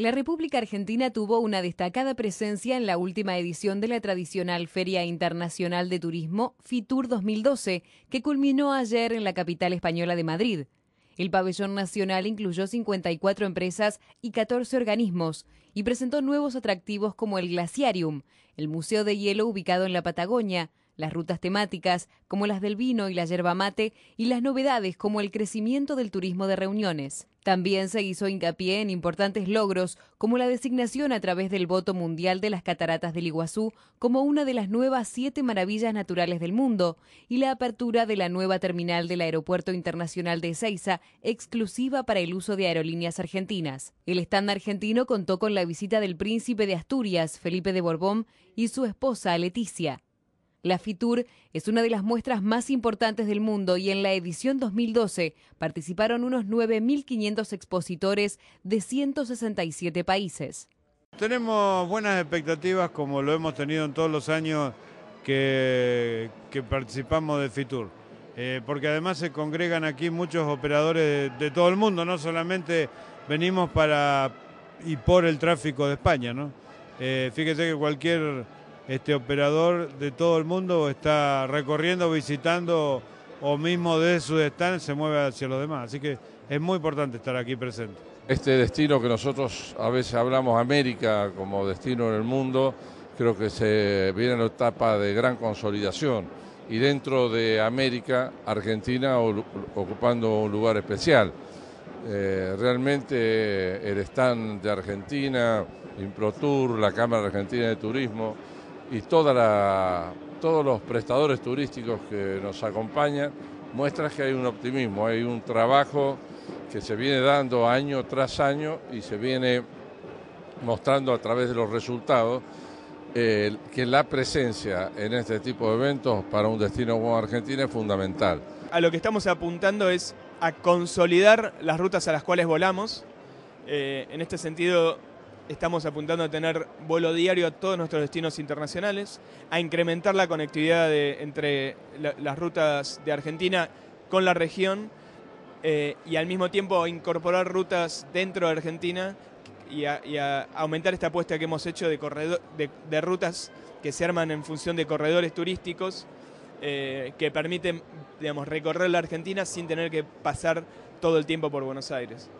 La República Argentina tuvo una destacada presencia en la última edición de la tradicional Feria Internacional de Turismo FITUR 2012, que culminó ayer en la capital española de Madrid. El pabellón nacional incluyó 54 empresas y 14 organismos y presentó nuevos atractivos como el Glaciarium, el Museo de Hielo ubicado en la Patagonia, las rutas temáticas como las del vino y la yerba mate y las novedades como el crecimiento del turismo de reuniones. También se hizo hincapié en importantes logros como la designación a través del voto mundial de las cataratas del Iguazú como una de las nuevas siete maravillas naturales del mundo y la apertura de la nueva terminal del Aeropuerto Internacional de Ezeiza exclusiva para el uso de aerolíneas argentinas. El stand argentino contó con la visita del príncipe de Asturias, Felipe de Borbón, y su esposa, Leticia. La FITUR es una de las muestras más importantes del mundo y en la edición 2012 participaron unos 9.500 expositores de 167 países. Tenemos buenas expectativas como lo hemos tenido en todos los años que, participamos de FITUR. Eh, porque además se congregan aquí muchos operadores de, todo el mundo, no solamente venimos para y por el tráfico de España, eh, fíjese que cualquier este operador de todo el mundo está recorriendo, visitando o mismo de su stand se mueve hacia los demás. Así que es muy importante estar aquí presente. Este destino que nosotros a veces hablamos América como destino en el mundo, creo que se viene en la etapa de gran consolidación y dentro de América, Argentina ocupando un lugar especial. Eh, realmente eh, el stand de Argentina, Improtur, la Cámara Argentina de Turismo, y toda todos los prestadores turísticos que nos acompañan, muestra que hay un optimismo, hay un trabajo que se viene dando año tras año y se viene mostrando a través de los resultados que la presencia en este tipo de eventos para un destino como Argentina es fundamental. A lo que estamos apuntando es a consolidar las rutas a las cuales volamos. Eh, en este sentido, Estamos apuntando a tener vuelo diario a todos nuestros destinos internacionales, a incrementar la conectividad entre las rutas de Argentina con la región eh, y al mismo tiempo incorporar rutas dentro de Argentina y a, aumentar esta apuesta que hemos hecho de, rutas que se arman en función de corredores turísticos eh, que permiten recorrer la Argentina sin tener que pasar todo el tiempo por Buenos Aires.